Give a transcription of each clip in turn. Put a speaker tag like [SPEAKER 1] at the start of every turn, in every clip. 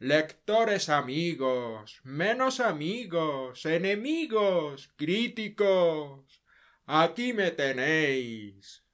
[SPEAKER 1] Lectores amigos, menos amigos, enemigos, críticos. Aquí me tenéis.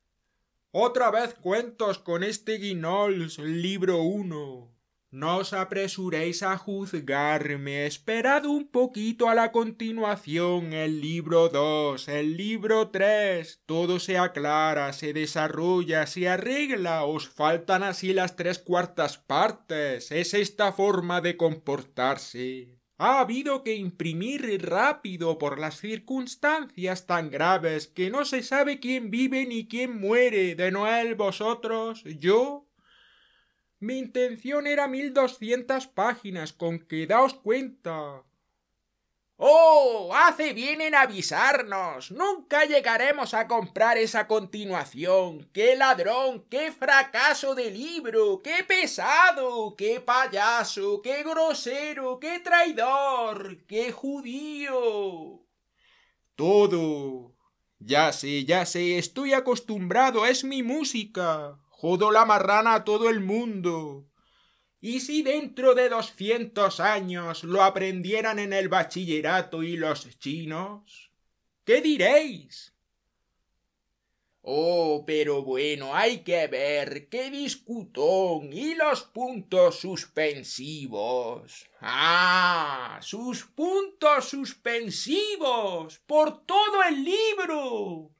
[SPEAKER 1] Otra vez cuentos con este Guinols, libro 1. No os apresuréis a juzgarme, esperad un poquito a la continuación, el libro dos, el libro tres, Todo se aclara, se desarrolla, se arregla, os faltan así las tres cuartas partes. Es esta forma de comportarse. Ha habido que imprimir rápido por las circunstancias tan graves que no se sabe quién vive ni quién muere. De Noel vosotros, yo mi intención era mil doscientas páginas, con que daos cuenta. ¡Oh! Hace bien en avisarnos. Nunca llegaremos a comprar esa continuación. ¡Qué ladrón! ¡Qué fracaso de libro! ¡Qué pesado! ¡Qué payaso! ¡Qué grosero! ¡Qué traidor! ¡Qué judío! Todo. Ya sé, ya sé, estoy acostumbrado, es mi música. Jodo la marrana a todo el mundo. ¿Y si dentro de doscientos años lo aprendieran en el bachillerato y los chinos? ¿Qué diréis? Oh, pero bueno, hay que ver qué discutón y los puntos suspensivos. Ah, sus puntos suspensivos por todo el libro.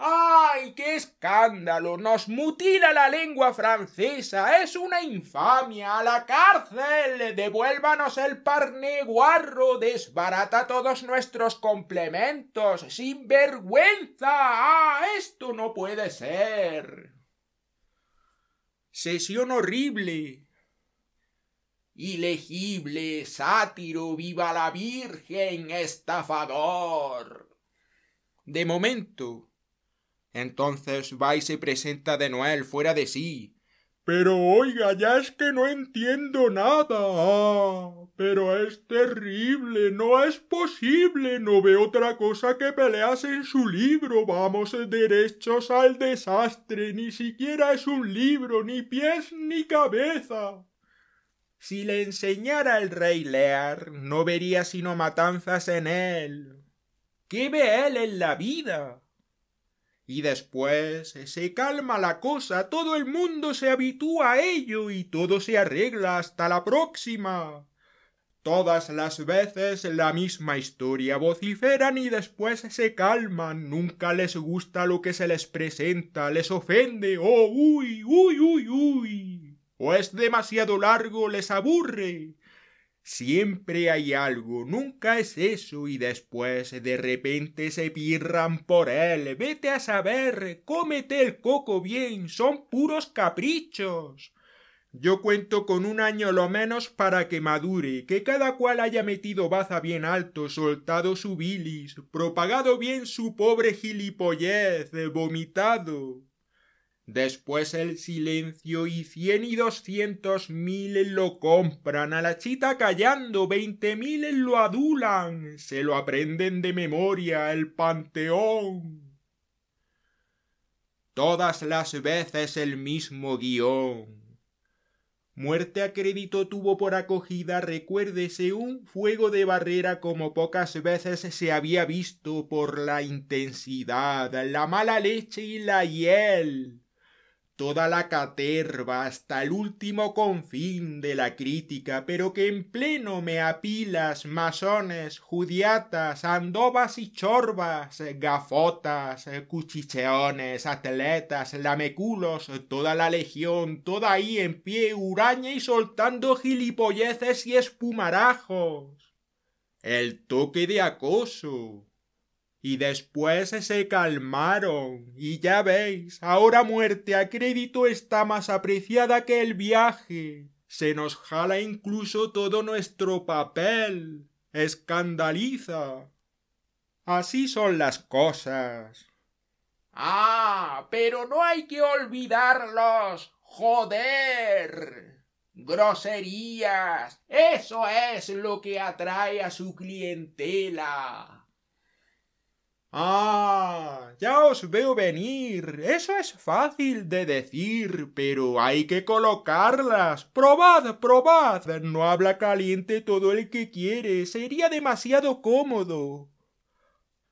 [SPEAKER 1] ¡Ay, qué escándalo! ¡Nos mutila la lengua francesa! ¡Es una infamia! ¡A la cárcel! ¡Devuélvanos el parneguarro! ¡Desbarata todos nuestros complementos! ¡Sin vergüenza! ¡Ah, esto no puede ser! Sesión horrible. Ilegible, sátiro, viva la Virgen, estafador. De momento, entonces va y se presenta de Noel fuera de sí. Pero oiga, ya es que no entiendo nada. Ah, pero es terrible, no es posible, no ve otra cosa que peleas en su libro. Vamos derechos al desastre, ni siquiera es un libro, ni pies ni cabeza. Si le enseñara el rey lear, no vería sino matanzas en él. ¿Qué ve él en la vida? Y después eh, se calma la cosa, todo el mundo se habitúa a ello y todo se arregla hasta la próxima. Todas las veces la misma historia vociferan y después se calman, nunca les gusta lo que se les presenta, les ofende, oh, uy, uy, uy, uy. O es demasiado largo, les aburre. Siempre hay algo, nunca es eso y después de repente se pirran por él. Vete a saber, cómete el coco bien, son puros caprichos. Yo cuento con un año lo menos para que madure, que cada cual haya metido baza bien alto, soltado su bilis, propagado bien su pobre gilipollez, vomitado. Después el silencio y cien y doscientos mil lo compran, a la chita callando, veinte mil lo adulan, se lo aprenden de memoria el panteón. Todas las veces el mismo guión. Muerte a crédito tuvo por acogida, recuérdese, un fuego de barrera como pocas veces se había visto por la intensidad, la mala leche y la hiel toda la caterva hasta el último confín de la crítica, pero que en pleno me apilas masones, judiatas, andobas y chorbas, gafotas, cuchicheones, atletas, lameculos, toda la legión, toda ahí en pie uraña y soltando gilipolleces y espumarajos. El toque de acoso y después se calmaron, y ya veis, ahora muerte a crédito está más apreciada que el viaje. Se nos jala incluso todo nuestro papel. Escandaliza. Así son las cosas. Ah, pero no hay que olvidarlos. Joder. Groserías. Eso es lo que atrae a su clientela. Ah, ya os veo venir. Eso es fácil de decir, pero hay que colocarlas. Probad, probad. No habla caliente todo el que quiere. Sería demasiado cómodo.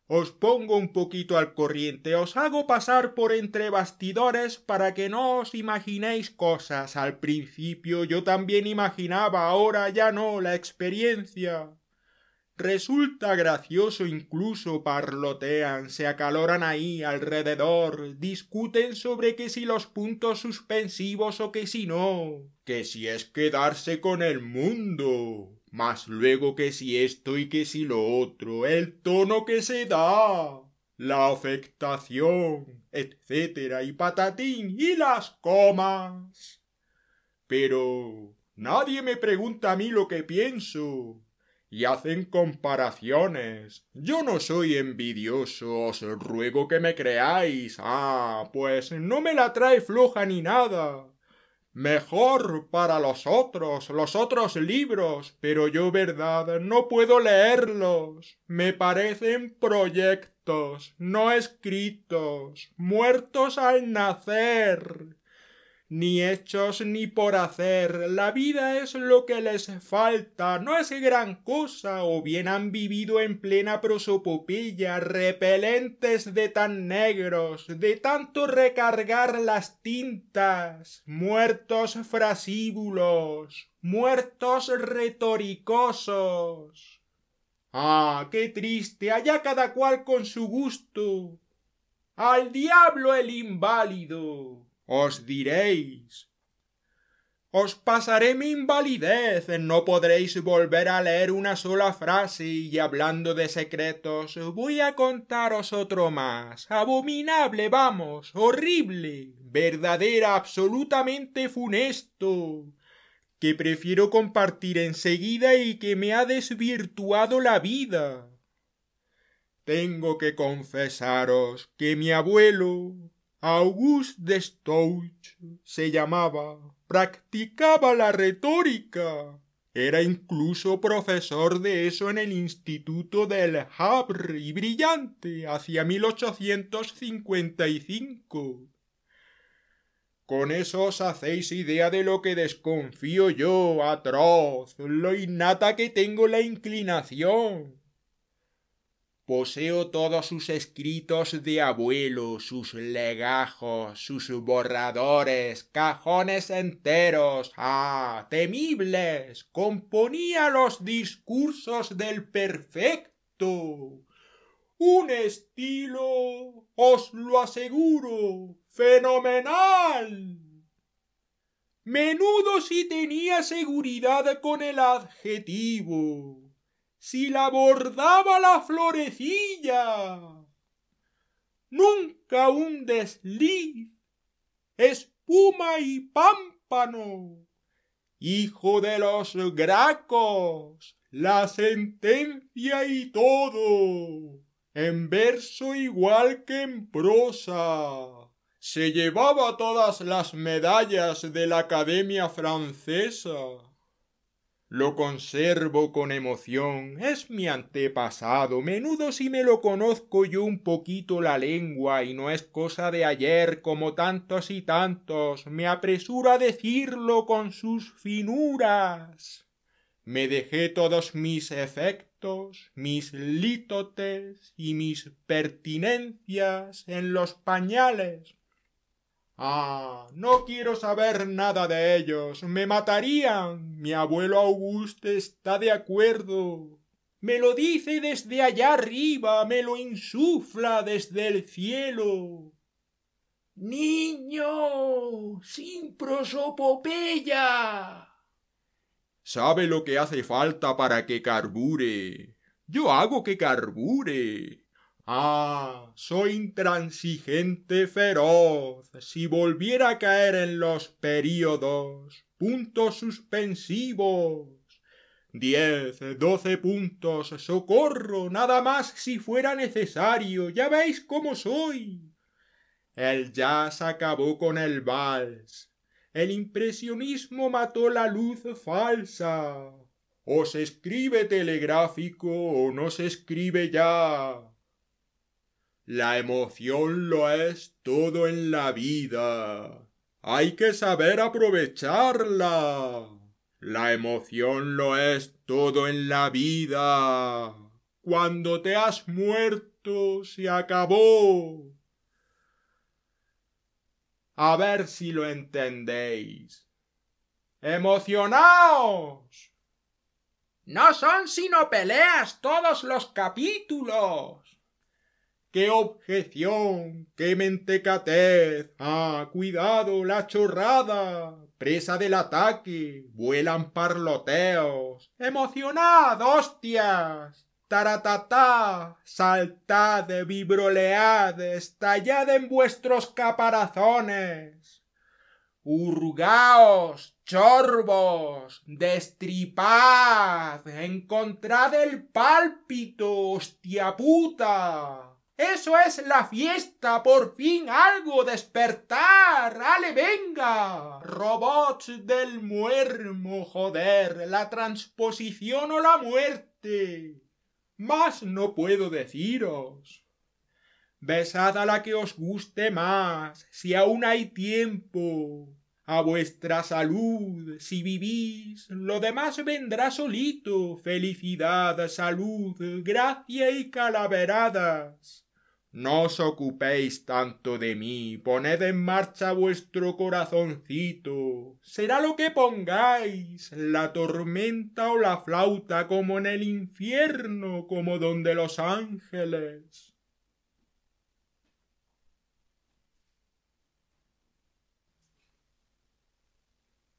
[SPEAKER 1] Os pongo un poquito al corriente, os hago pasar por entre bastidores para que no os imaginéis cosas. Al principio yo también imaginaba, ahora ya no, la experiencia. Resulta gracioso incluso parlotean, se acaloran ahí alrededor, discuten sobre que si los puntos suspensivos o que si no, que si es quedarse con el mundo, mas luego que si esto y que si lo otro, el tono que se da, la afectación, etcétera y patatín y las comas. Pero nadie me pregunta a mí lo que pienso, y hacen comparaciones. Yo no soy envidioso, os ruego que me creáis. Ah, pues no me la trae floja ni nada. Mejor para los otros, los otros libros, pero yo verdad no puedo leerlos. Me parecen proyectos, no escritos, muertos al nacer ni hechos ni por hacer. La vida es lo que les falta, no es gran cosa, o bien han vivido en plena prosopopilla, repelentes de tan negros, de tanto recargar las tintas, muertos frasíbulos, muertos retoricosos. Ah, qué triste, allá cada cual con su gusto. Al diablo el inválido os diréis os pasaré mi invalidez, no podréis volver a leer una sola frase y hablando de secretos voy a contaros otro más. Abominable, vamos, horrible, verdadera, absolutamente funesto, que prefiero compartir enseguida y que me ha desvirtuado la vida. Tengo que confesaros que mi abuelo, August de Stouch se llamaba, practicaba la retórica. Era incluso profesor de eso en el Instituto del Havre y brillante hacia 1855. Con eso os hacéis idea de lo que desconfío yo, atroz, lo innata que tengo la inclinación Poseo todos sus escritos de abuelo, sus legajos, sus borradores, cajones enteros. ¡Ah! temibles. Componía los discursos del perfecto. Un estilo, os lo aseguro, fenomenal. Menudo si tenía seguridad con el adjetivo si la bordaba la florecilla. Nunca un desliz, espuma y pámpano. Hijo de los gracos, la sentencia y todo, en verso igual que en prosa. Se llevaba todas las medallas de la Academia Francesa. Lo conservo con emoción, es mi antepasado, menudo si me lo conozco yo un poquito la lengua, y no es cosa de ayer como tantos y tantos, me apresuro a decirlo con sus finuras. Me dejé todos mis efectos, mis lítotes y mis pertinencias en los pañales, Ah, no quiero saber nada de ellos. Me matarían. Mi abuelo Auguste está de acuerdo. Me lo dice desde allá arriba, me lo insufla desde el cielo. Niño, sin prosopopeya. Sabe lo que hace falta para que carbure. Yo hago que carbure. Ah, soy intransigente feroz. Si volviera a caer en los períodos, puntos suspensivos. Diez, doce puntos, socorro, nada más si fuera necesario. Ya veis cómo soy. El jazz acabó con el vals. El impresionismo mató la luz falsa. O se escribe telegráfico o no se escribe ya. La emoción lo es todo en la vida. Hay que saber aprovecharla. La emoción lo es todo en la vida. Cuando te has muerto, se acabó. A ver si lo entendéis. ¡Emocionaos! No son sino peleas todos los capítulos qué objeción, qué mentecatez. Ah, cuidado la chorrada. Presa del ataque, vuelan parloteos. Emocionad, hostias. Taratatá, saltad, vibrolead, estallad en vuestros caparazones. Hurgaos, chorbos, destripad, encontrad el pálpito, hostia puta. Eso es la fiesta, por fin algo despertar. ¡Ale, venga! Robots del muermo, joder, la transposición o la muerte. Más no puedo deciros. Besad a la que os guste más, si aún hay tiempo. A vuestra salud, si vivís, lo demás vendrá solito. Felicidad, salud, gracia y calaveradas. No os ocupéis tanto de mí, poned en marcha vuestro corazoncito. Será lo que pongáis, la tormenta o la flauta como en el infierno, como donde los ángeles.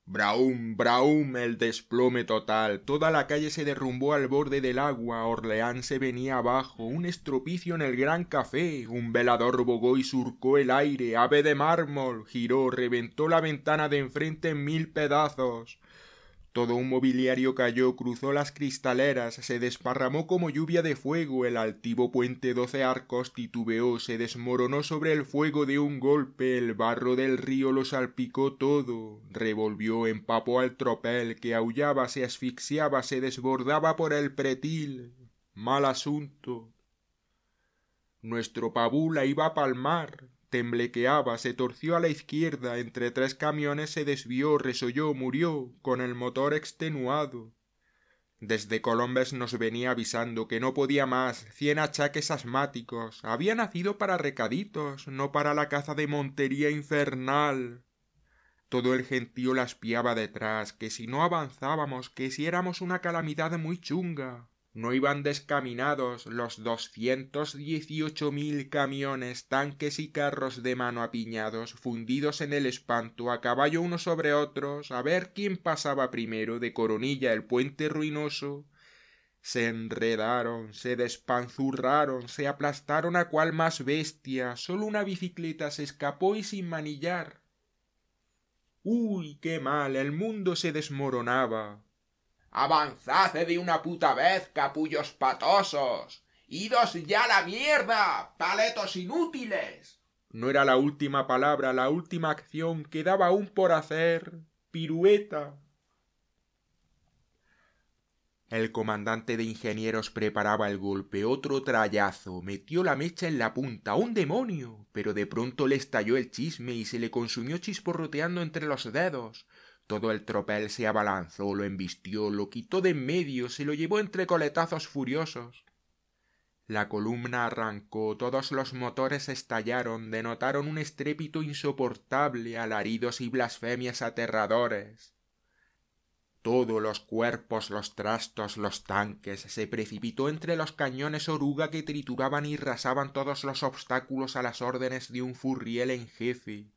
[SPEAKER 1] Braum, braum, el desplome total. Toda la calle se derrumbó al borde del agua, Orleán se venía abajo, un estropicio en el gran café, un velador bogó y surcó el aire, ave de mármol, giró, reventó la ventana de enfrente en mil pedazos. Todo un mobiliario cayó, cruzó las cristaleras, se desparramó como lluvia de fuego, el altivo puente doce arcos titubeó, se desmoronó sobre el fuego de un golpe, el barro del río lo salpicó todo, revolvió, empapó al tropel, que aullaba, se asfixiaba, se desbordaba por el pretil. Mal asunto. Nuestro pabula iba a palmar, temblequeaba, se torció a la izquierda, entre tres camiones se desvió, resolló, murió, con el motor extenuado. Desde Colombes nos venía avisando que no podía más, cien achaques asmáticos. Había nacido para recaditos, no para la caza de montería infernal. Todo el gentío la espiaba detrás, que si no avanzábamos, que si éramos una calamidad muy chunga no iban descaminados los doscientos mil camiones, tanques y carros de mano apiñados, fundidos en el espanto, a caballo unos sobre otros, a ver quién pasaba primero de Coronilla el puente ruinoso. Se enredaron, se despanzurraron, se aplastaron a cual más bestia, solo una bicicleta se escapó y sin manillar. Uy, qué mal, el mundo se desmoronaba avanzad de una puta vez, capullos patosos. Idos ya la mierda, paletos inútiles. No era la última palabra, la última acción, que daba aún por hacer. Pirueta. El comandante de ingenieros preparaba el golpe, otro trayazo, metió la mecha en la punta, un demonio. Pero de pronto le estalló el chisme y se le consumió chisporroteando entre los dedos. Todo el tropel se abalanzó, lo embistió, lo quitó de en medio, se lo llevó entre coletazos furiosos. La columna arrancó, todos los motores estallaron, denotaron un estrépito insoportable, alaridos y blasfemias aterradores. Todos los cuerpos, los trastos, los tanques, se precipitó entre los cañones oruga que trituraban y rasaban todos los obstáculos a las órdenes de un furriel en jefe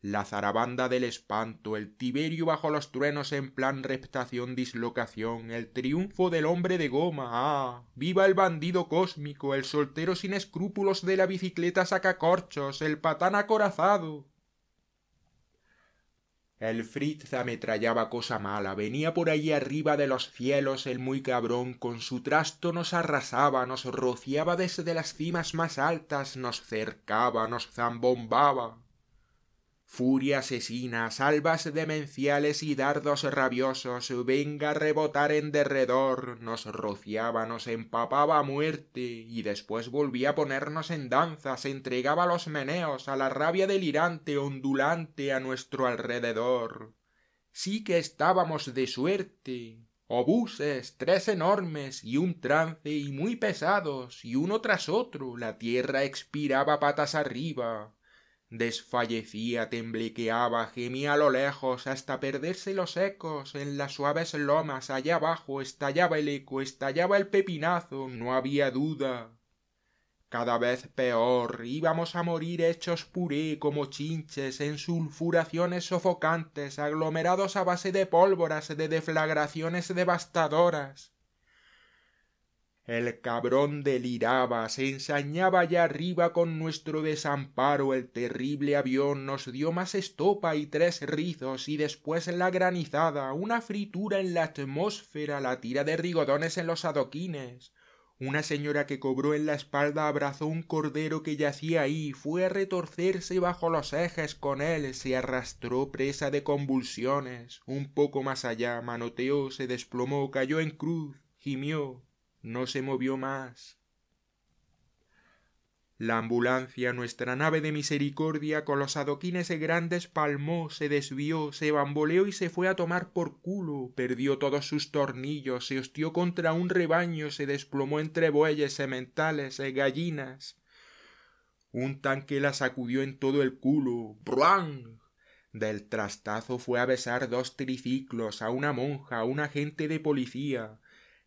[SPEAKER 1] la zarabanda del espanto, el Tiberio bajo los truenos en plan reptación dislocación, el triunfo del hombre de goma, ah, viva el bandido cósmico, el soltero sin escrúpulos de la bicicleta sacacorchos, el patán acorazado. El Fritz ametrallaba cosa mala, venía por allí arriba de los cielos el muy cabrón, con su trasto nos arrasaba, nos rociaba desde las cimas más altas, nos cercaba, nos zambombaba. Furia asesina, salvas demenciales y dardos rabiosos, venga a rebotar en derredor, nos rociaba, nos empapaba a muerte, y después volvía a ponernos en danzas, entregaba los meneos a la rabia delirante, ondulante a nuestro alrededor. Sí que estábamos de suerte, obuses, tres enormes y un trance y muy pesados, y uno tras otro la tierra expiraba patas arriba desfallecía, temblequeaba, gemía a lo lejos hasta perderse los ecos en las suaves lomas allá abajo estallaba el eco, estallaba el pepinazo, no había duda. Cada vez peor íbamos a morir hechos puré como chinches en sulfuraciones sofocantes, aglomerados a base de pólvoras, de deflagraciones devastadoras el cabrón deliraba, se ensañaba allá arriba con nuestro desamparo. El terrible avión nos dio más estopa y tres rizos, y después la granizada, una fritura en la atmósfera, la tira de rigodones en los adoquines. Una señora que cobró en la espalda abrazó un cordero que yacía ahí, fue a retorcerse bajo los ejes con él, se arrastró presa de convulsiones. Un poco más allá, manoteó, se desplomó, cayó en cruz, gimió, no se movió más. La ambulancia, nuestra nave de misericordia, con los adoquines grandes palmó, se desvió, se bamboleó y se fue a tomar por culo. Perdió todos sus tornillos, se hostió contra un rebaño, se desplomó entre bueyes, sementales, gallinas. Un tanque la sacudió en todo el culo. Bruang. Del trastazo fue a besar dos triciclos, a una monja, a un agente de policía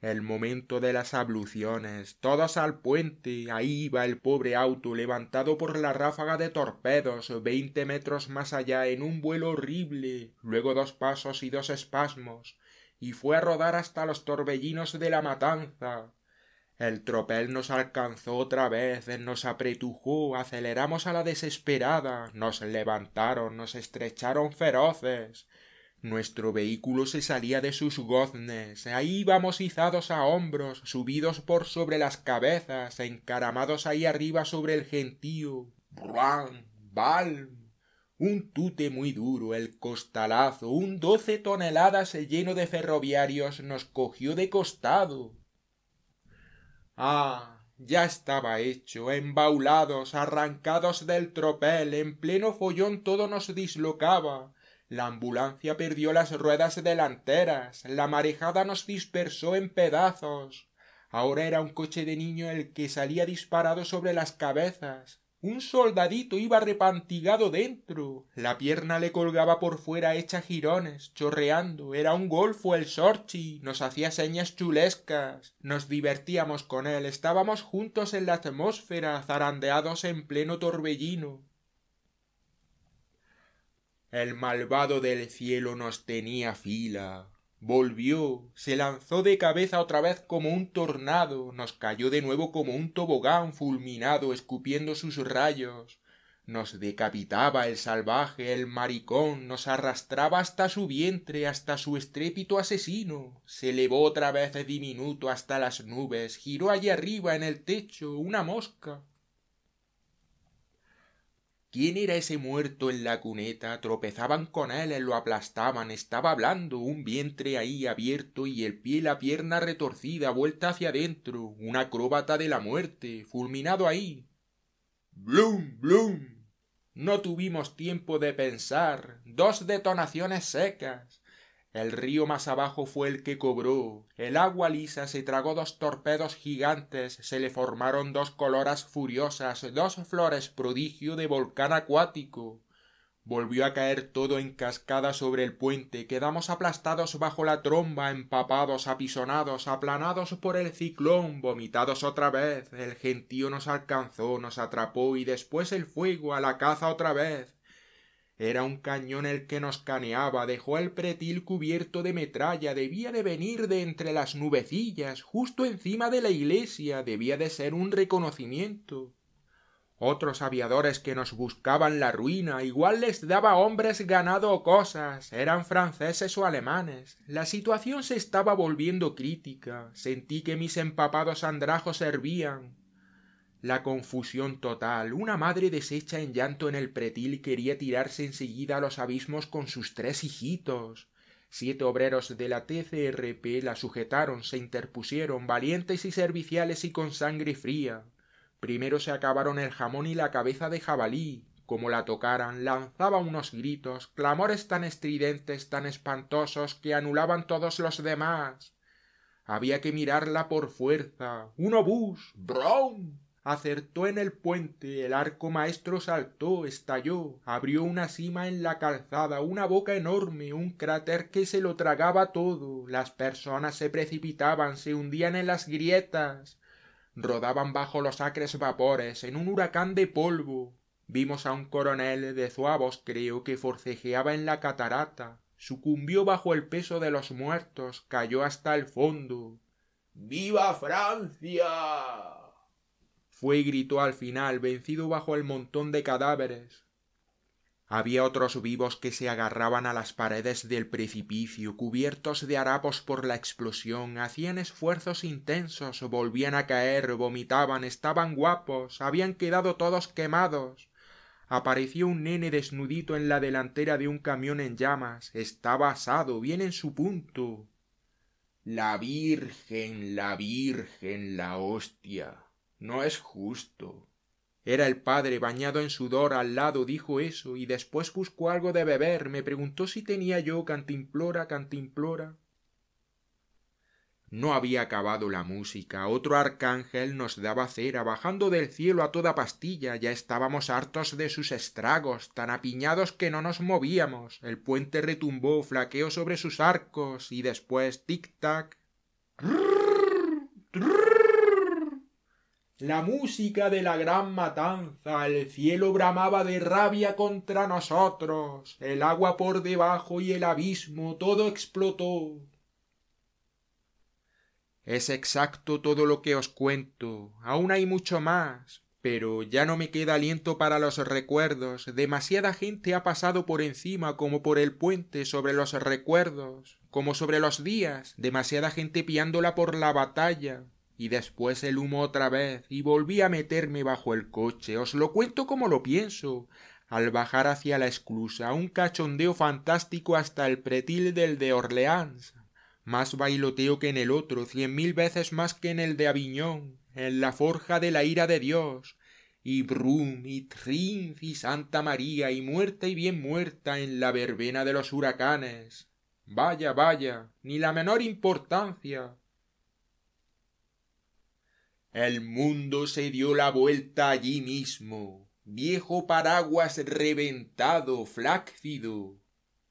[SPEAKER 1] el momento de las abluciones, todas al puente, ahí iba el pobre auto levantado por la ráfaga de torpedos veinte metros más allá en un vuelo horrible, luego dos pasos y dos espasmos, y fue a rodar hasta los torbellinos de la matanza. El tropel nos alcanzó otra vez, nos apretujó, aceleramos a la desesperada, nos levantaron, nos estrecharon feroces, nuestro vehículo se salía de sus goznes, ahí vamos izados a hombros, subidos por sobre las cabezas, encaramados ahí arriba sobre el gentío. Bruan, ¡Balm! un tute muy duro, el costalazo, un doce toneladas lleno de ferroviarios nos cogió de costado. Ah, ya estaba hecho, embaulados, arrancados del tropel, en pleno follón todo nos dislocaba, la ambulancia perdió las ruedas delanteras, la marejada nos dispersó en pedazos. Ahora era un coche de niño el que salía disparado sobre las cabezas. Un soldadito iba repantigado dentro. La pierna le colgaba por fuera hecha jirones, chorreando. Era un golfo el sorchi. Nos hacía señas chulescas. Nos divertíamos con él. Estábamos juntos en la atmósfera, zarandeados en pleno torbellino el malvado del cielo nos tenía fila. Volvió, se lanzó de cabeza otra vez como un tornado, nos cayó de nuevo como un tobogán fulminado escupiendo sus rayos. Nos decapitaba el salvaje, el maricón, nos arrastraba hasta su vientre, hasta su estrépito asesino. Se elevó otra vez diminuto hasta las nubes, giró allí arriba en el techo una mosca, ¿Quién era ese muerto en la cuneta? Tropezaban con él, lo aplastaban, estaba hablando, un vientre ahí abierto y el pie la pierna retorcida, vuelta hacia adentro, un acróbata de la muerte, fulminado ahí. ¡Bloom, bloom! No tuvimos tiempo de pensar. Dos detonaciones secas. El río más abajo fue el que cobró. El agua lisa se tragó dos torpedos gigantes, se le formaron dos coloras furiosas, dos flores prodigio de volcán acuático. Volvió a caer todo en cascada sobre el puente, quedamos aplastados bajo la tromba, empapados, apisonados, aplanados por el ciclón, vomitados otra vez, el gentío nos alcanzó, nos atrapó y después el fuego a la caza otra vez era un cañón el que nos caneaba dejó el pretil cubierto de metralla debía de venir de entre las nubecillas justo encima de la iglesia debía de ser un reconocimiento otros aviadores que nos buscaban la ruina igual les daba hombres ganado o cosas eran franceses o alemanes la situación se estaba volviendo crítica sentí que mis empapados andrajos hervían la confusión total. Una madre deshecha en llanto en el pretil quería tirarse enseguida a los abismos con sus tres hijitos. Siete obreros de la TCRP la sujetaron, se interpusieron, valientes y serviciales y con sangre fría. Primero se acabaron el jamón y la cabeza de jabalí. Como la tocaran, lanzaba unos gritos, clamores tan estridentes, tan espantosos, que anulaban todos los demás. Había que mirarla por fuerza. ¡Un obús! ¡Brown! acertó en el puente, el arco maestro saltó, estalló, abrió una cima en la calzada, una boca enorme, un cráter que se lo tragaba todo, las personas se precipitaban, se hundían en las grietas, rodaban bajo los acres vapores, en un huracán de polvo. Vimos a un coronel de zuavos, creo, que forcejeaba en la catarata, sucumbió bajo el peso de los muertos, cayó hasta el fondo. ¡Viva Francia! fue y gritó al final, vencido bajo el montón de cadáveres. Había otros vivos que se agarraban a las paredes del precipicio, cubiertos de harapos por la explosión, hacían esfuerzos intensos, volvían a caer, vomitaban, estaban guapos, habían quedado todos quemados. Apareció un nene desnudito en la delantera de un camión en llamas, estaba asado, bien en su punto. La Virgen, la Virgen, la hostia. No es justo. Era el padre bañado en sudor al lado dijo eso y después buscó algo de beber, me preguntó si tenía yo cantimplora, cantimplora. No había acabado la música, otro arcángel nos daba cera, bajando del cielo a toda pastilla, ya estábamos hartos de sus estragos, tan apiñados que no nos movíamos, el puente retumbó, flaqueó sobre sus arcos, y después tic-tac la música de la gran matanza, el cielo bramaba de rabia contra nosotros, el agua por debajo y el abismo, todo explotó. Es exacto todo lo que os cuento, aún hay mucho más, pero ya no me queda aliento para los recuerdos, demasiada gente ha pasado por encima como por el puente sobre los recuerdos, como sobre los días, demasiada gente piándola por la batalla, y después el humo otra vez y volví a meterme bajo el coche. Os lo cuento como lo pienso. Al bajar hacia la esclusa, un cachondeo fantástico hasta el pretil del de Orleans. Más bailoteo que en el otro, cien mil veces más que en el de Aviñón, en la forja de la ira de Dios, y Brum, y trin, y Santa María, y muerta y bien muerta en la verbena de los huracanes. Vaya, vaya, ni la menor importancia. El mundo se dio la vuelta allí mismo, viejo paraguas reventado, flácido.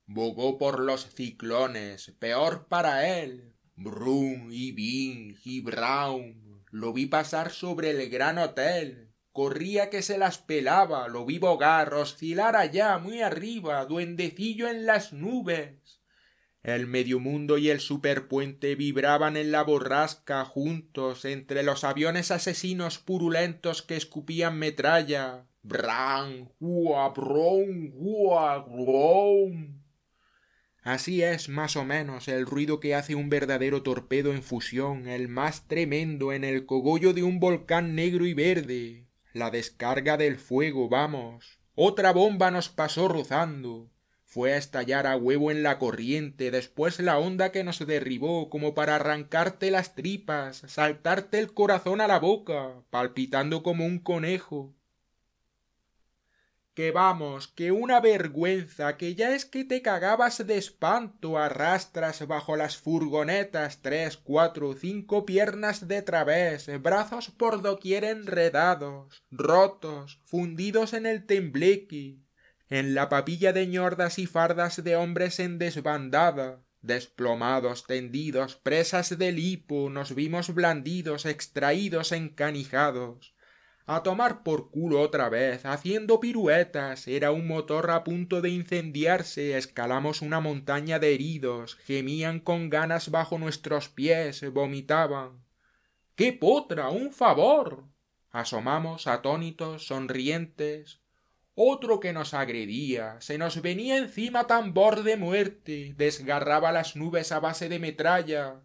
[SPEAKER 1] Bogó por los ciclones, peor para él. Brum y Bing y Brown, lo vi pasar sobre el gran hotel. Corría que se las pelaba, lo vi bogar, oscilar allá, muy arriba, duendecillo en las nubes. El medio mundo y el superpuente vibraban en la borrasca juntos entre los aviones asesinos purulentos que escupían metralla. Bran, hua, bron, hua, Así es más o menos el ruido que hace un verdadero torpedo en fusión, el más tremendo en el cogollo de un volcán negro y verde. La descarga del fuego, vamos. Otra bomba nos pasó rozando fue a estallar a huevo en la corriente, después la onda que nos derribó como para arrancarte las tripas, saltarte el corazón a la boca, palpitando como un conejo. Que vamos, que una vergüenza, que ya es que te cagabas de espanto, arrastras bajo las furgonetas tres, cuatro, cinco piernas de través, brazos por doquier enredados, rotos, fundidos en el tembleque, en la papilla de ñordas y fardas de hombres en desbandada, desplomados, tendidos, presas de hipo, nos vimos blandidos, extraídos, encanijados. A tomar por culo otra vez, haciendo piruetas, era un motor a punto de incendiarse, escalamos una montaña de heridos, gemían con ganas bajo nuestros pies, vomitaban. ¡Qué potra! ¡Un favor! Asomamos, atónitos, sonrientes, otro que nos agredía, se nos venía encima tambor de muerte, desgarraba las nubes a base de metralla.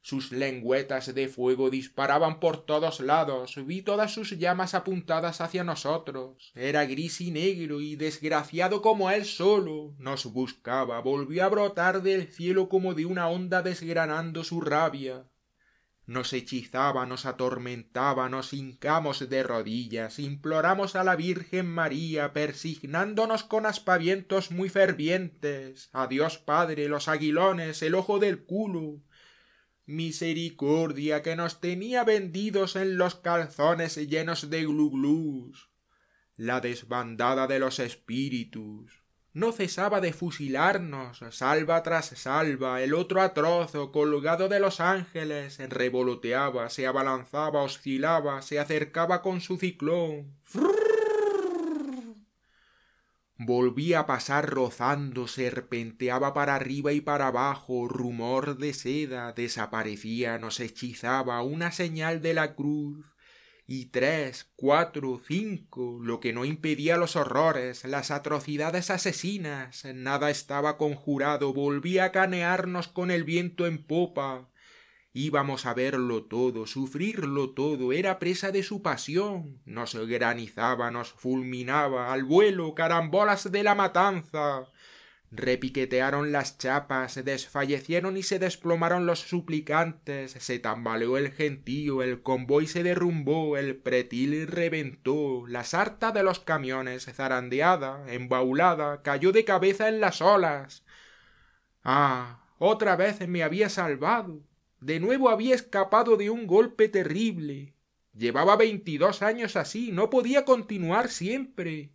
[SPEAKER 1] Sus lengüetas de fuego disparaban por todos lados, vi todas sus llamas apuntadas hacia nosotros. Era gris y negro y desgraciado como él solo. Nos buscaba, volvió a brotar del cielo como de una onda desgranando su rabia nos hechizaba, nos atormentaba, nos hincamos de rodillas, imploramos a la Virgen María, persignándonos con aspavientos muy fervientes, a Dios Padre, los aguilones, el ojo del culo. Misericordia que nos tenía vendidos en los calzones llenos de gluglús. La desbandada de los espíritus no cesaba de fusilarnos, salva tras salva, el otro a trozo, colgado de los ángeles, revoloteaba, se abalanzaba, oscilaba, se acercaba con su ciclón. Volvía a pasar rozando, serpenteaba para arriba y para abajo, rumor de seda, desaparecía, nos hechizaba, una señal de la cruz, y tres, cuatro, cinco, lo que no impedía los horrores, las atrocidades asesinas, nada estaba conjurado, volvía a canearnos con el viento en popa. Íbamos a verlo todo, sufrirlo todo, era presa de su pasión, nos granizaba, nos fulminaba, al vuelo, carambolas de la matanza. Repiquetearon las chapas, desfallecieron y se desplomaron los suplicantes, se tambaleó el gentío, el convoy se derrumbó, el pretil reventó, la sarta de los camiones, zarandeada, embaulada, cayó de cabeza en las olas. Ah, otra vez me había salvado. De nuevo había escapado de un golpe terrible. Llevaba veintidós años así, no podía continuar siempre.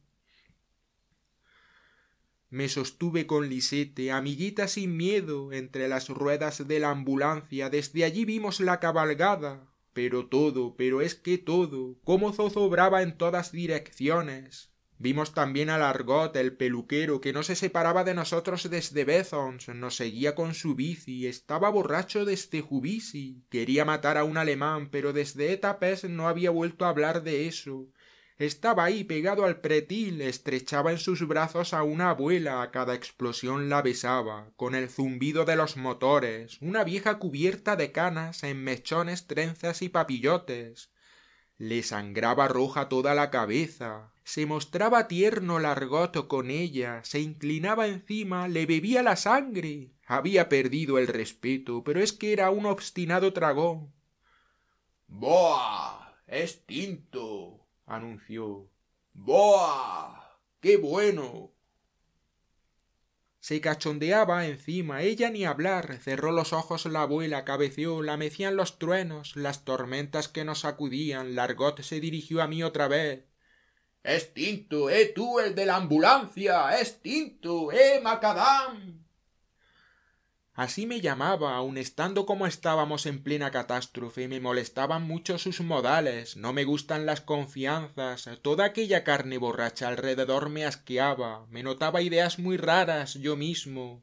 [SPEAKER 1] Me sostuve con Lisette, amiguita sin miedo, entre las ruedas de la ambulancia. Desde allí vimos la cabalgada. Pero todo, pero es que todo, cómo zozobraba en todas direcciones. Vimos también a Largot, el peluquero, que no se separaba de nosotros desde Bethons, nos seguía con su bici, estaba borracho desde Jubisi, quería matar a un alemán, pero desde Etapes no había vuelto a hablar de eso. Estaba ahí pegado al pretil, estrechaba en sus brazos a una abuela, a cada explosión la besaba, con el zumbido de los motores, una vieja cubierta de canas en mechones, trenzas y papillotes. Le sangraba roja toda la cabeza, se mostraba tierno largoto con ella, se inclinaba encima, le bebía la sangre. Había perdido el respeto, pero es que era un obstinado tragón. ¡Boa! Es anunció. ¡Boa! ¡Qué bueno! Se cachondeaba encima, ella ni hablar, cerró los ojos la abuela, cabeceó, la mecían los truenos, las tormentas que nos sacudían, Largot se dirigió a mí otra vez. ¡Es eh tú el de la ambulancia! ¡Es eh Macadam! Así me llamaba, aun estando como estábamos en plena catástrofe, me molestaban mucho sus modales, no me gustan las confianzas, toda aquella carne borracha alrededor me asqueaba, me notaba ideas muy raras yo mismo.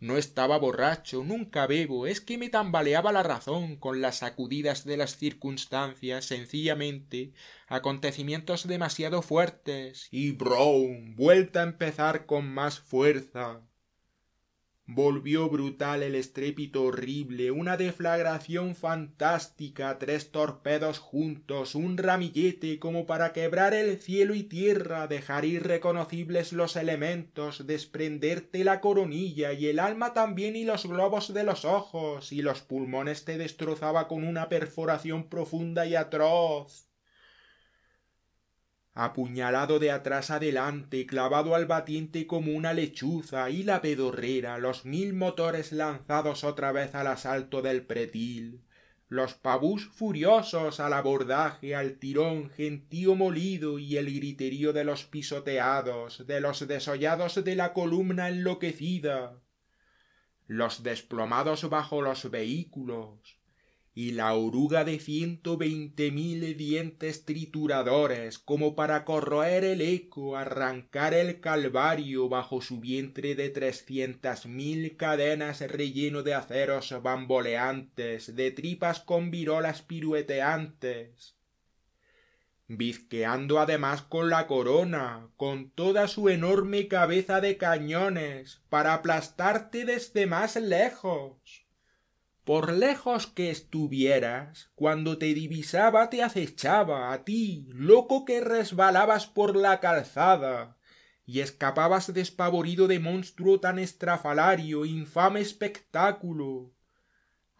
[SPEAKER 1] No estaba borracho, nunca bebo, es que me tambaleaba la razón con las sacudidas de las circunstancias, sencillamente, acontecimientos demasiado fuertes, y Brown, vuelta a empezar con más fuerza volvió brutal el estrépito horrible una deflagración fantástica tres torpedos juntos un ramillete como para quebrar el cielo y tierra dejar irreconocibles los elementos desprenderte la coronilla y el alma también y los globos de los ojos y los pulmones te destrozaba con una perforación profunda y atroz apuñalado de atrás adelante, clavado al batiente como una lechuza, y la pedorrera, los mil motores lanzados otra vez al asalto del pretil, los pavús furiosos al abordaje, al tirón, gentío molido y el griterío de los pisoteados, de los desollados de la columna enloquecida, los desplomados bajo los vehículos, y la oruga de ciento veinte mil dientes trituradores como para corroer el eco, arrancar el calvario bajo su vientre de trescientas mil cadenas relleno de aceros bamboleantes, de tripas con virolas pirueteantes bizqueando además con la corona, con toda su enorme cabeza de cañones, para aplastarte desde más lejos por lejos que estuvieras, cuando te divisaba te acechaba a ti, loco que resbalabas por la calzada, y escapabas despavorido de monstruo tan estrafalario, infame espectáculo.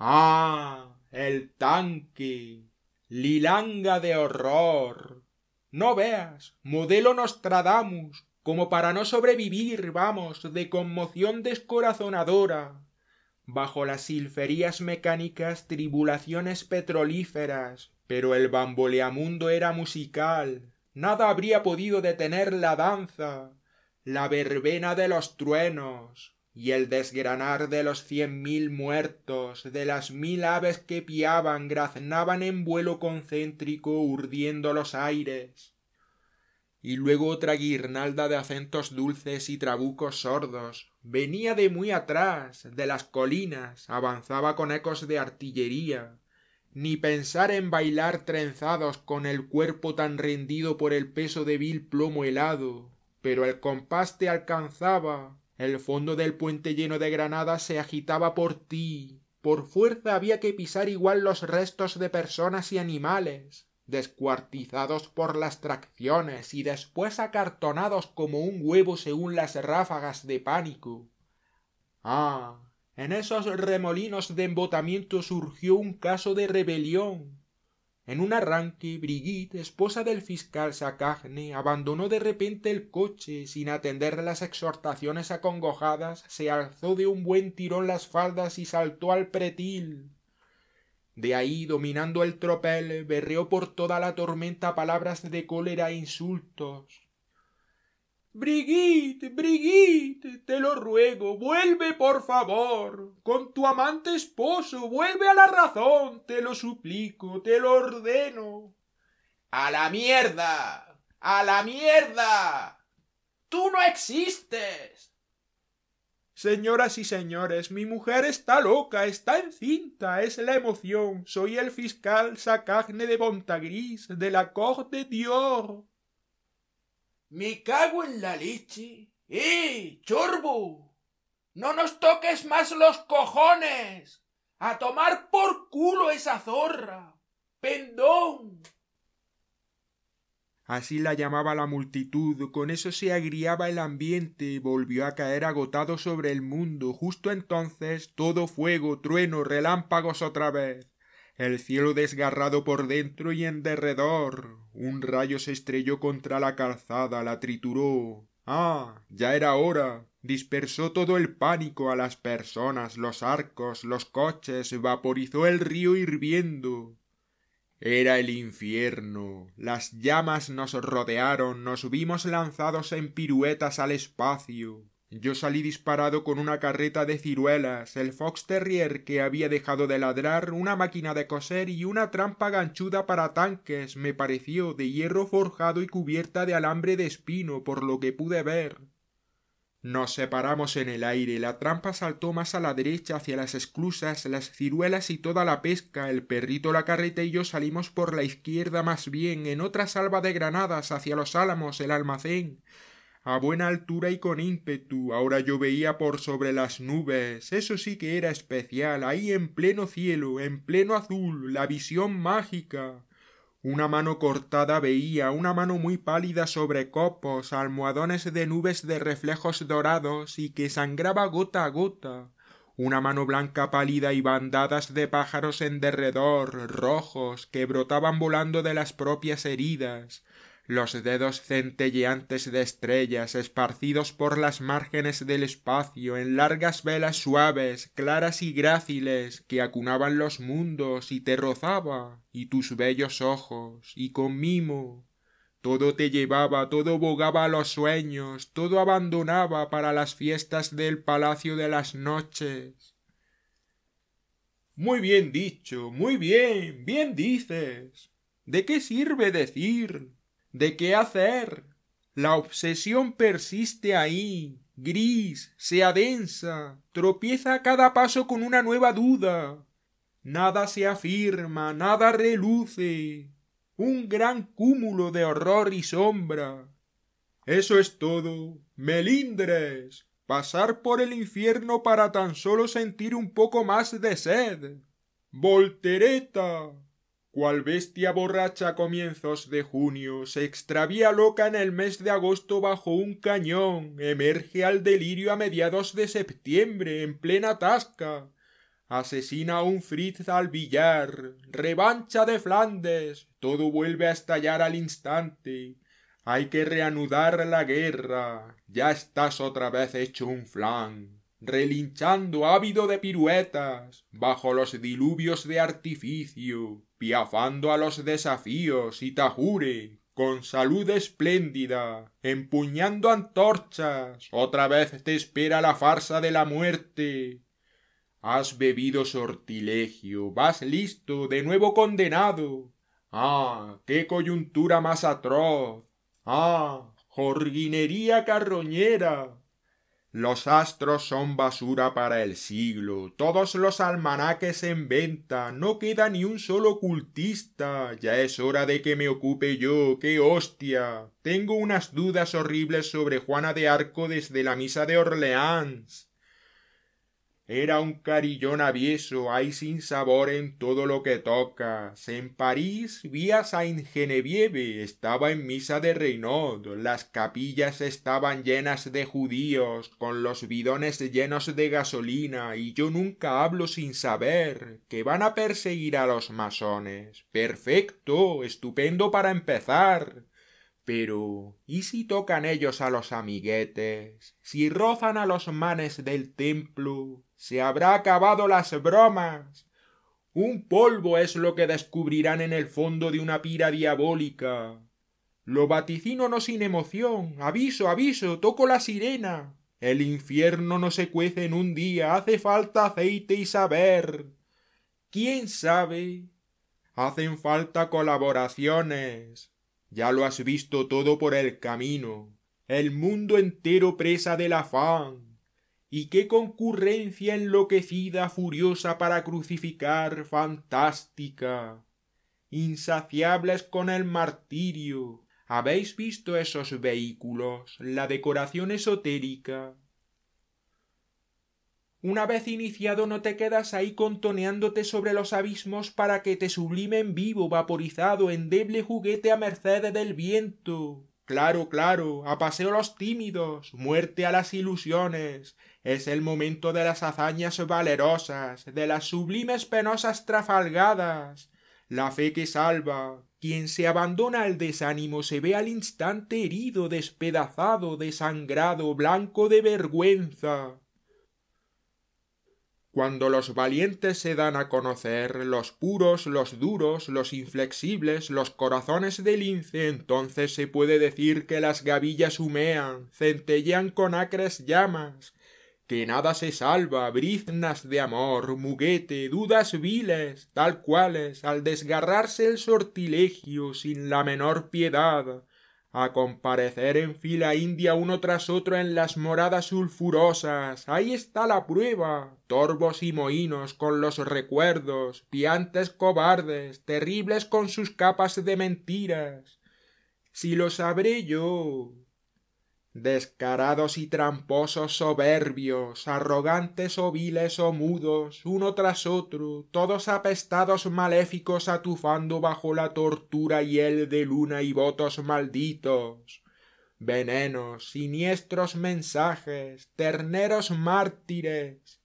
[SPEAKER 1] Ah, el tanque, lilanga de horror. No veas, modelo Nostradamus, como para no sobrevivir, vamos, de conmoción descorazonadora bajo las silferías mecánicas tribulaciones petrolíferas. Pero el bamboleamundo era musical. Nada habría podido detener la danza, la verbena de los truenos, y el desgranar de los cien mil muertos, de las mil aves que piaban, graznaban en vuelo concéntrico, urdiendo los aires, y luego otra guirnalda de acentos dulces y trabucos sordos. Venía de muy atrás, de las colinas, avanzaba con ecos de artillería. Ni pensar en bailar trenzados con el cuerpo tan rendido por el peso de vil plomo helado. Pero el compás te alcanzaba. El fondo del puente lleno de granadas se agitaba por ti. Por fuerza había que pisar igual los restos de personas y animales descuartizados por las tracciones y después acartonados como un huevo según las ráfagas de pánico. Ah. En esos remolinos de embotamiento surgió un caso de rebelión. En un arranque, Brigitte, esposa del fiscal Sacagne, abandonó de repente el coche, sin atender las exhortaciones acongojadas, se alzó de un buen tirón las faldas y saltó al pretil. De ahí, dominando el tropel, berreó por toda la tormenta palabras de cólera e insultos. Brigitte, Brigitte, te lo ruego, vuelve por favor. Con tu amante esposo, vuelve a la razón, te lo suplico, te lo ordeno. A la mierda. a la mierda. Tú no existes. Señoras y señores, mi mujer está loca, está encinta, es la emoción. Soy el fiscal Sacagne de Bontagris, de la Corte Dior. Me cago en la leche. ¡Eh, chorbo! No nos toques más los cojones. A tomar por culo esa zorra. Pendón. Así la llamaba la multitud, con eso se agriaba el ambiente, volvió a caer agotado sobre el mundo. Justo entonces todo fuego, trueno, relámpagos otra vez. El cielo desgarrado por dentro y en derredor. Un rayo se estrelló contra la calzada, la trituró. Ah. ya era hora. Dispersó todo el pánico a las personas, los arcos, los coches, vaporizó el río hirviendo. Era el infierno. Las llamas nos rodearon, nos vimos lanzados en piruetas al espacio. Yo salí disparado con una carreta de ciruelas, el fox terrier que había dejado de ladrar, una máquina de coser y una trampa ganchuda para tanques, me pareció, de hierro forjado y cubierta de alambre de espino, por lo que pude ver. Nos separamos en el aire, la trampa saltó más a la derecha hacia las esclusas, las ciruelas y toda la pesca, el perrito, la carreta y yo salimos por la izquierda más bien, en otra salva de granadas, hacia los álamos, el almacén. A buena altura y con ímpetu, ahora yo veía por sobre las nubes, eso sí que era especial, ahí en pleno cielo, en pleno azul, la visión mágica. Una mano cortada veía, una mano muy pálida sobre copos, almohadones de nubes de reflejos dorados y que sangraba gota a gota. Una mano blanca pálida y bandadas de pájaros en derredor, rojos, que brotaban volando de las propias heridas los dedos centelleantes de estrellas esparcidos por las márgenes del espacio en largas velas suaves, claras y gráciles que acunaban los mundos y te rozaba, y tus bellos ojos, y con mimo. Todo te llevaba, todo bogaba a los sueños, todo abandonaba para las fiestas del palacio de las noches. Muy bien dicho, muy bien, bien dices. ¿De qué sirve decir de qué hacer. La obsesión persiste ahí, gris, se adensa, tropieza a cada paso con una nueva duda. Nada se afirma, nada reluce. Un gran cúmulo de horror y sombra. Eso es todo. Melindres. Pasar por el infierno para tan solo sentir un poco más de sed. Voltereta cual bestia borracha a comienzos de junio, se extravía loca en el mes de agosto bajo un cañón, emerge al delirio a mediados de septiembre, en plena tasca, asesina a un fritz al billar, revancha de Flandes, todo vuelve a estallar al instante. Hay que reanudar la guerra, ya estás otra vez hecho un flan relinchando ávido de piruetas, bajo los diluvios de artificio, piafando a los desafíos y tajure con salud espléndida, empuñando antorchas, otra vez te espera la farsa de la muerte. Has bebido sortilegio, vas listo, de nuevo condenado. Ah, qué coyuntura más atroz. Ah, jorguinería carroñera. Los astros son basura para el siglo, todos los almanaques en venta, no queda ni un solo cultista. Ya es hora de que me ocupe yo, qué hostia. Tengo unas dudas horribles sobre Juana de Arco desde la misa de Orleans. Era un carillón avieso, hay sin sabor en todo lo que tocas. En París vi a Saint Genevieve, estaba en misa de reinaud las capillas estaban llenas de judíos, con los bidones llenos de gasolina, y yo nunca hablo sin saber que van a perseguir a los masones. Perfecto, estupendo para empezar. Pero, ¿y si tocan ellos a los amiguetes? ¿Si rozan a los manes del templo? Se habrá acabado las bromas. Un polvo es lo que descubrirán en el fondo de una pira diabólica. Lo vaticino no sin emoción. Aviso, aviso, toco la sirena. El infierno no se cuece en un día, hace falta aceite y saber. ¿Quién sabe? Hacen falta colaboraciones. Ya lo has visto todo por el camino. El mundo entero presa del afán y qué concurrencia enloquecida, furiosa para crucificar, fantástica. Insaciables con el martirio. ¿Habéis visto esos vehículos? La decoración esotérica. Una vez iniciado no te quedas ahí contoneándote sobre los abismos para que te sublimen vivo, vaporizado, en deble juguete a merced del viento. Claro, claro, a paseo los tímidos, muerte a las ilusiones. Es el momento de las hazañas valerosas, de las sublimes penosas trafalgadas. La fe que salva. Quien se abandona al desánimo se ve al instante herido, despedazado, desangrado, blanco de vergüenza cuando los valientes se dan a conocer, los puros, los duros, los inflexibles, los corazones de lince, entonces se puede decir que las gavillas humean, centellean con acres llamas, que nada se salva, briznas de amor, muguete, dudas viles, tal cuales, al desgarrarse el sortilegio sin la menor piedad, a comparecer en fila india uno tras otro en las moradas sulfurosas. Ahí está la prueba. torbos y mohinos con los recuerdos, piantes cobardes, terribles con sus capas de mentiras. Si lo sabré yo, descarados y tramposos soberbios, arrogantes o viles o mudos, uno tras otro, todos apestados maléficos atufando bajo la tortura y el de luna y votos malditos, venenos, siniestros mensajes, terneros mártires,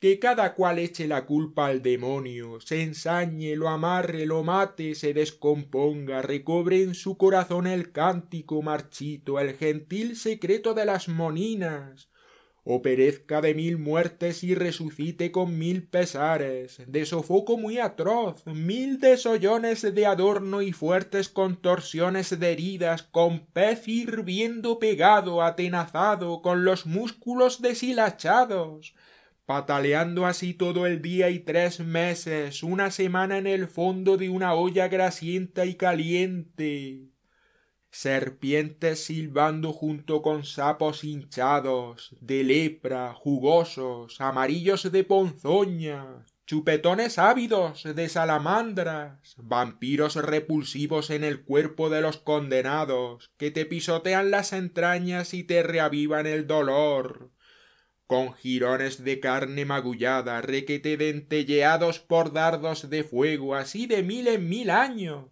[SPEAKER 1] que cada cual eche la culpa al demonio, se ensañe, lo amarre, lo mate, se descomponga, recobre en su corazón el cántico marchito, el gentil secreto de las moninas, o perezca de mil muertes y resucite con mil pesares, de sofoco muy atroz, mil desollones de adorno y fuertes contorsiones de heridas, con pez hirviendo pegado, atenazado, con los músculos deshilachados, pataleando así todo el día y tres meses, una semana en el fondo de una olla grasienta y caliente, serpientes silbando junto con sapos hinchados, de lepra, jugosos, amarillos de ponzoña, chupetones ávidos de salamandras, vampiros repulsivos en el cuerpo de los condenados, que te pisotean las entrañas y te reavivan el dolor, con jirones de carne magullada, requete dentelleados por dardos de fuego, así de mil en mil años.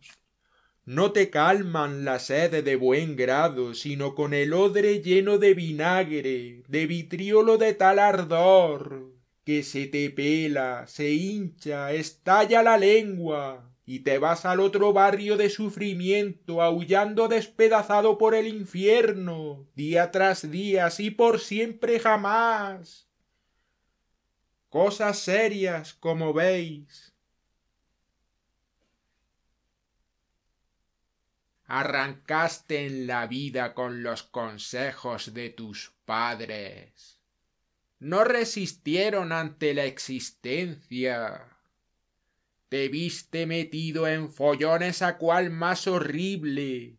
[SPEAKER 1] No te calman la sed de buen grado, sino con el odre lleno de vinagre, de vitriolo de tal ardor, que se te pela, se hincha, estalla la lengua, y te vas al otro barrio de sufrimiento, aullando despedazado por el infierno, día tras día, y por siempre jamás. Cosas serias, como veis. Arrancaste en la vida con los consejos de tus padres. No resistieron ante la existencia te viste metido en follones a cual más horrible.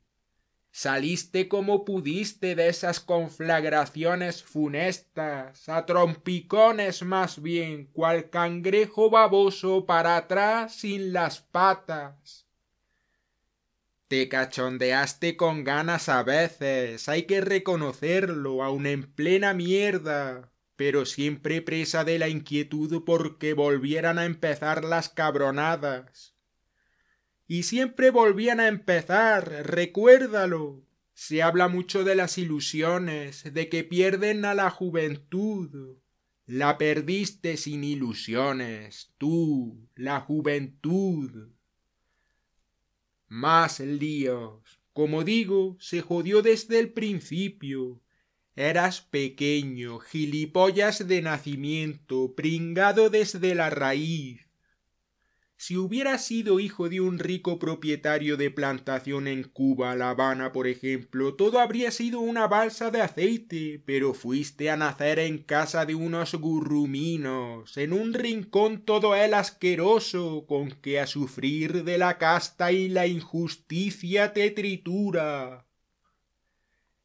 [SPEAKER 1] Saliste como pudiste de esas conflagraciones funestas, a trompicones más bien, cual cangrejo baboso para atrás sin las patas. Te cachondeaste con ganas a veces, hay que reconocerlo, aun en plena mierda pero siempre presa de la inquietud porque volvieran a empezar las cabronadas. Y siempre volvían a empezar, recuérdalo. Se habla mucho de las ilusiones, de que pierden a la juventud. La perdiste sin ilusiones, tú, la juventud. Más líos. Como digo, se jodió desde el principio. Eras pequeño, gilipollas de nacimiento, pringado desde la raíz. Si hubieras sido hijo de un rico propietario de plantación en Cuba, La Habana, por ejemplo, todo habría sido una balsa de aceite, pero fuiste a nacer en casa de unos gurruminos, en un rincón todo el asqueroso, con que a sufrir de la casta y la injusticia te tritura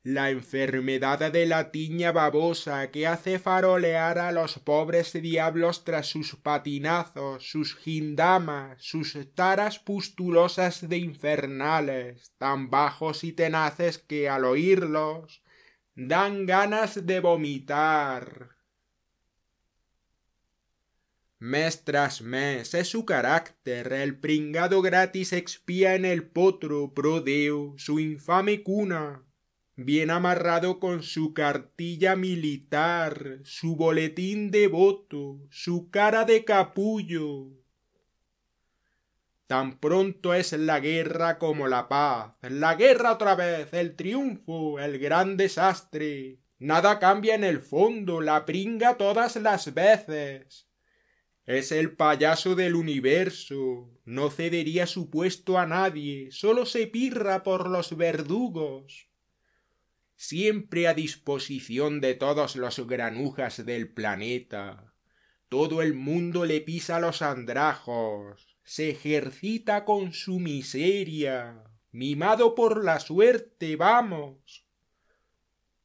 [SPEAKER 1] la enfermedad de la tiña babosa que hace farolear a los pobres diablos tras sus patinazos, sus gindamas, sus taras pustulosas de infernales, tan bajos y tenaces que al oírlos dan ganas de vomitar. Mes tras mes es su carácter, el pringado gratis expía en el potro, prodeo, su infame cuna, bien amarrado con su cartilla militar, su boletín de voto, su cara de capullo. Tan pronto es la guerra como la paz, la guerra otra vez, el triunfo, el gran desastre. Nada cambia en el fondo, la pringa todas las veces. Es el payaso del universo, no cedería su puesto a nadie, solo se pirra por los verdugos siempre a disposición de todos los granujas del planeta. Todo el mundo le pisa los andrajos, se ejercita con su miseria. Mimado por la suerte, vamos.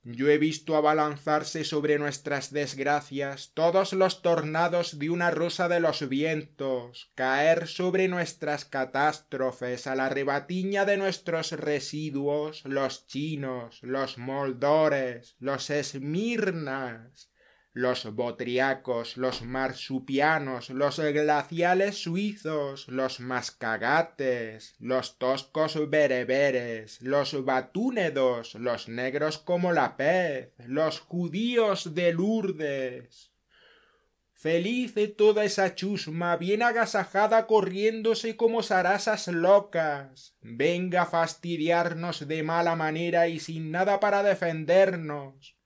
[SPEAKER 1] Yo he visto abalanzarse sobre nuestras desgracias todos los tornados de una rosa de los vientos, caer sobre nuestras catástrofes a la rebatiña de nuestros residuos los chinos, los moldores, los esmirnas, los botriacos, los marsupianos, los glaciales suizos, los mascagates, los toscos bereberes, los batúnedos, los negros como la pez, los judíos de Lourdes. Feliz toda esa chusma bien agasajada corriéndose como sarasas locas. Venga a fastidiarnos de mala manera y sin nada para defendernos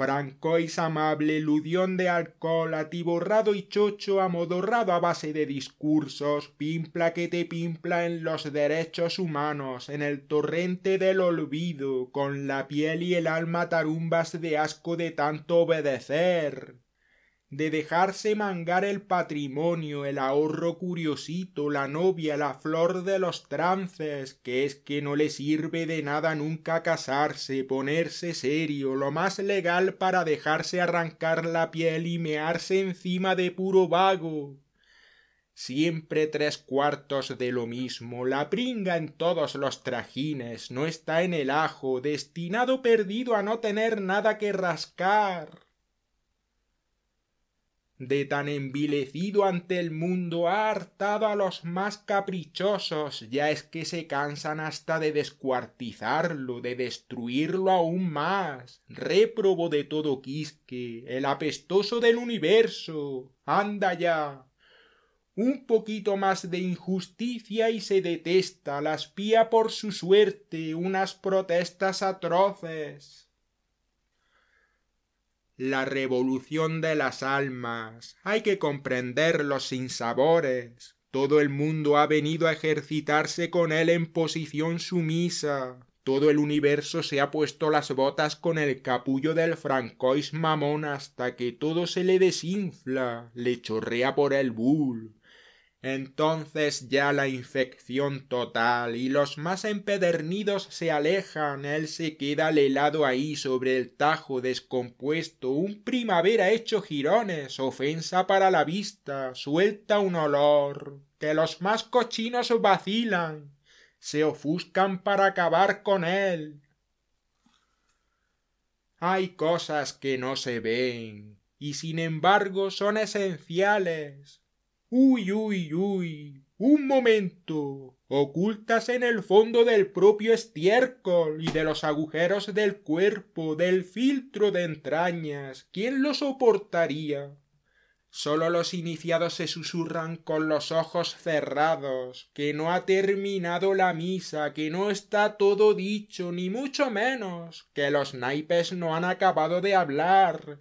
[SPEAKER 1] Francois amable, ludión de alcohol, atiborrado y chocho, amodorrado a base de discursos, pimpla que te pimpla en los derechos humanos, en el torrente del olvido, con la piel y el alma tarumbas de asco de tanto obedecer de dejarse mangar el patrimonio, el ahorro curiosito, la novia, la flor de los trances, que es que no le sirve de nada nunca casarse, ponerse serio, lo más legal para dejarse arrancar la piel y mearse encima de puro vago. Siempre tres cuartos de lo mismo, la pringa en todos los trajines, no está en el ajo, destinado perdido a no tener nada que rascar de tan envilecido ante el mundo ha hartado a los más caprichosos, ya es que se cansan hasta de descuartizarlo, de destruirlo aún más. Réprobo de todo quisque, el apestoso del universo. Anda ya. Un poquito más de injusticia y se detesta, las pía por su suerte, unas protestas atroces la revolución de las almas. Hay que comprender los sinsabores. Todo el mundo ha venido a ejercitarse con él en posición sumisa. Todo el universo se ha puesto las botas con el capullo del francois mamón hasta que todo se le desinfla, le chorrea por el bull, entonces ya la infección total y los más empedernidos se alejan, él se queda helado ahí sobre el tajo descompuesto, un primavera hecho jirones, ofensa para la vista, suelta un olor, que los más cochinos vacilan, se ofuscan para acabar con él. Hay cosas que no se ven, y sin embargo son esenciales, Uy, uy, uy. Un momento. Ocultas en el fondo del propio estiércol y de los agujeros del cuerpo, del filtro de entrañas. ¿Quién lo soportaría? Sólo los iniciados se susurran con los ojos cerrados, que no ha terminado la misa, que no está todo dicho, ni mucho menos, que los naipes no han acabado de hablar,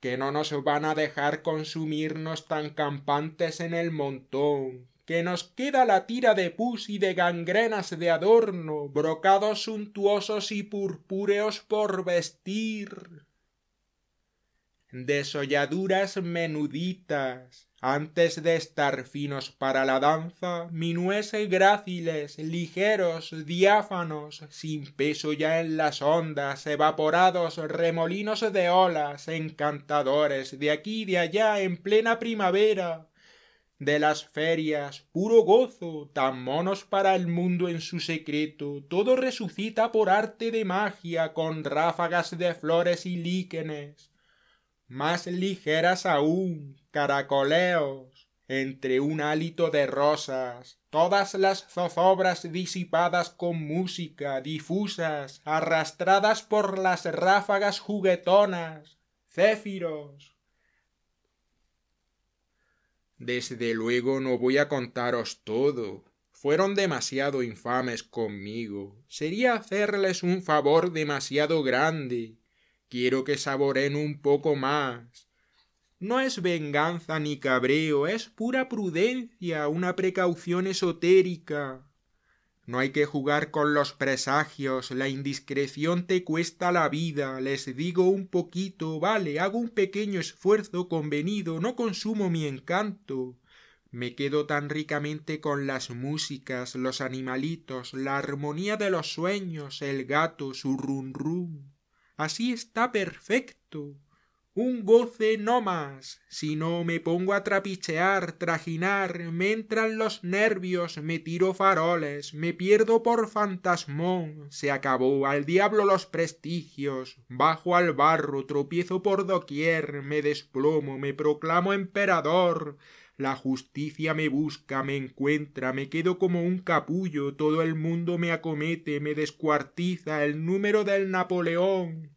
[SPEAKER 1] que no nos van a dejar consumirnos tan campantes en el montón, que nos queda la tira de pus y de gangrenas de adorno, brocados suntuosos y purpúreos por vestir. Desolladuras menuditas, antes de estar finos para la danza, Minues gráciles, ligeros, diáfanos, sin peso ya en las ondas, evaporados, remolinos de olas, encantadores, de aquí y de allá, en plena primavera, de las ferias, puro gozo, tan monos para el mundo en su secreto, todo resucita por arte de magia, con ráfagas de flores y líquenes más ligeras aún, caracoleos, entre un hálito de rosas, todas las zozobras disipadas con música, difusas, arrastradas por las ráfagas juguetonas, céfiros. Desde luego no voy a contaros todo. Fueron demasiado infames conmigo. Sería hacerles un favor demasiado grande Quiero que saboren un poco más. No es venganza ni cabreo, es pura prudencia, una precaución esotérica. No hay que jugar con los presagios, la indiscreción te cuesta la vida, les digo un poquito, vale, hago un pequeño esfuerzo convenido, no consumo mi encanto. Me quedo tan ricamente con las músicas, los animalitos, la armonía de los sueños, el gato, su run así está perfecto. Un goce no más. Si no me pongo a trapichear, trajinar, me entran los nervios, me tiro faroles, me pierdo por fantasmón. Se acabó al diablo los prestigios. Bajo al barro, tropiezo por doquier, me desplomo, me proclamo emperador. La justicia me busca, me encuentra, me quedo como un capullo, todo el mundo me acomete, me descuartiza el número del Napoleón.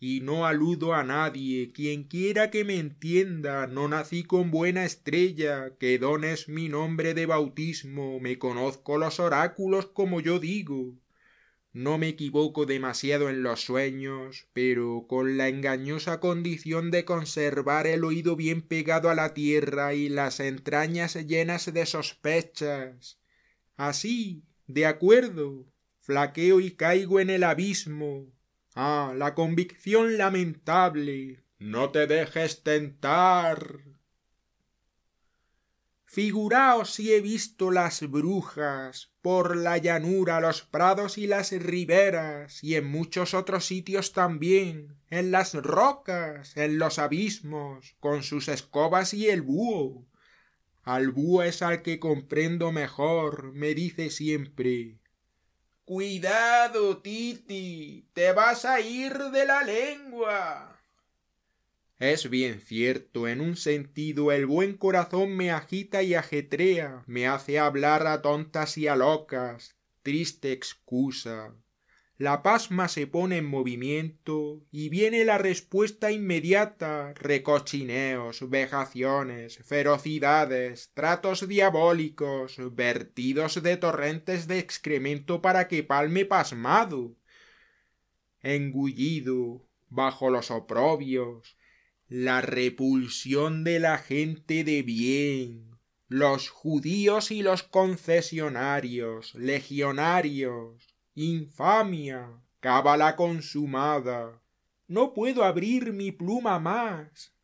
[SPEAKER 1] Y no aludo a nadie, quien quiera que me entienda, no nací con buena estrella, que don es mi nombre de bautismo, me conozco los oráculos como yo digo. No me equivoco demasiado en los sueños, pero con la engañosa condición de conservar el oído bien pegado a la tierra y las entrañas llenas de sospechas. Así, de acuerdo, flaqueo y caigo en el abismo. Ah, la convicción lamentable. No te dejes tentar figuraos si he visto las brujas por la llanura, los prados y las riberas, y en muchos otros sitios también, en las rocas, en los abismos, con sus escobas y el búho. Al búho es al que comprendo mejor, me dice siempre. Cuidado, Titi, te vas a ir de la lengua. Es bien cierto, en un sentido el buen corazón me agita y ajetrea, me hace hablar a tontas y a locas. Triste excusa. La pasma se pone en movimiento y viene la respuesta inmediata recochineos, vejaciones, ferocidades, tratos diabólicos, vertidos de torrentes de excremento para que palme pasmado, engullido bajo los oprobios, la repulsión de la gente de bien, los judíos y los concesionarios, legionarios, infamia, cábala consumada. No puedo abrir mi pluma más.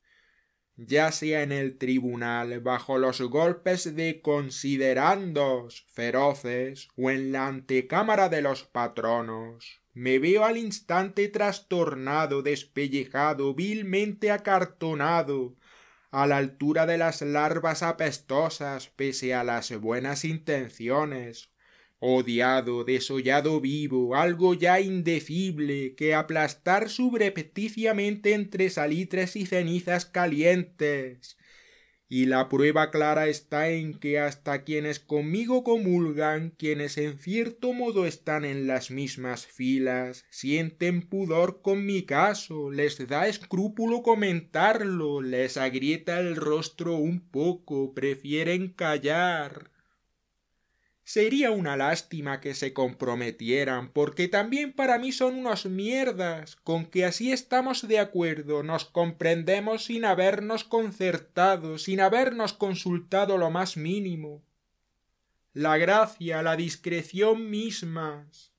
[SPEAKER 1] Ya sea en el tribunal, bajo los golpes de considerandos feroces, o en la antecámara de los patronos, me veo al instante trastornado, despellejado, vilmente acartonado, a la altura de las larvas apestosas, pese a las buenas intenciones. Odiado, desollado vivo, algo ya indecible, que aplastar subrepticiamente entre salitres y cenizas calientes, y la prueba clara está en que hasta quienes conmigo comulgan, quienes en cierto modo están en las mismas filas, sienten pudor con mi caso, les da escrúpulo comentarlo, les agrieta el rostro un poco, prefieren callar. Sería una lástima que se comprometieran, porque también para mí son unos mierdas, con que así estamos de acuerdo, nos comprendemos sin habernos concertado, sin habernos consultado lo más mínimo. La gracia, la discreción mismas,